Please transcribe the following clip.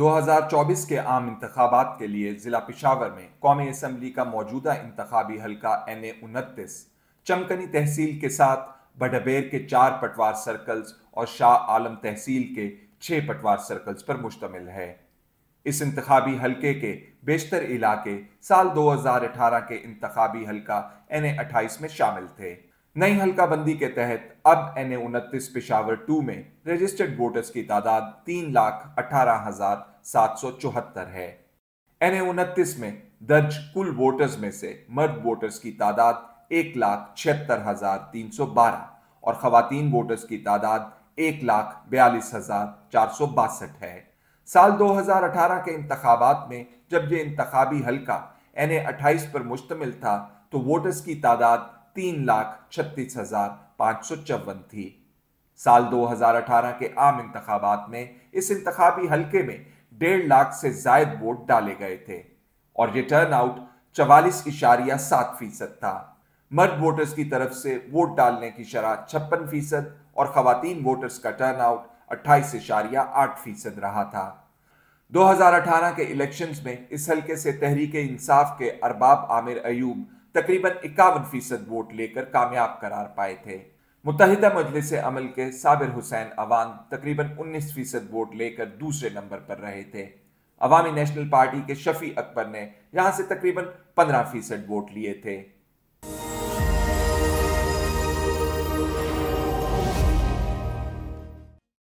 2024 के आम इंतबात के लिए ज़िला पिशावर में कौमी असम्बली का मौजूदा इंतबी हल्का एन ए उनतीस चमकनी तहसील के साथ बडबेर के चार पटवार सर्कल्स और शाह आलम तहसील के छः पटवार सर्कल्स पर मुश्तमिल है इस इंतबी हलके के बेशतर इलाके साल 2018 के इंतबी हलका एन ए अट्ठाईस में शामिल थे नई बंदी के तहत अब एन ए उनतीस पिशावर टू में रजिस्टर्ड वोटर्स की तादाद तीन लाख अठारह हजार सात सौ चौहत्तर है एन ए उनतीस में दर्ज कुल वोटर्स में से मर्द वोटर्स की तादाद एक लाख छिहत्तर हजार तीन सौ बारह और खातन वोटर्स की तादाद एक लाख बयालीस हजार चार सौ बासठ है साल 2018 के इंतबात में जब ये इंतबी हल्का एन ए अट्ठाईस पर मुश्तमिल था तो वोटर्स की तादाद तीन लाख छत्तीस हजार पांच सौ चौवन थी साल 2018 के आम इंतबात में इस इंतबी हलके में डेढ़ लाख से जायद वोट डाले गए थे और ये टर्न आउट चवालीस इशारिया सात फीसद था मर्द वोटर्स की तरफ से वोट डालने की शरह छप्पन फीसद और खातन वोटर्स का टर्न आउट अट्ठाईस इशारिया आठ फीसद रहा था 2018 के इलेक्शंस में इस हलके से तहरीक इंसाफ के अरबाब आमिर अयूब तकरीबन इक्यावन फीसद वोट लेकर कामयाब करार पाए थे मुतहदा मजलिस अमल के साबिर हुसैन अवान तकरीबन 19 फीसद वोट लेकर दूसरे नंबर पर रहे थे अवामी नेशनल पार्टी के शफी अकबर ने यहाँ से तकरीबन 15 फीसद वोट लिए थे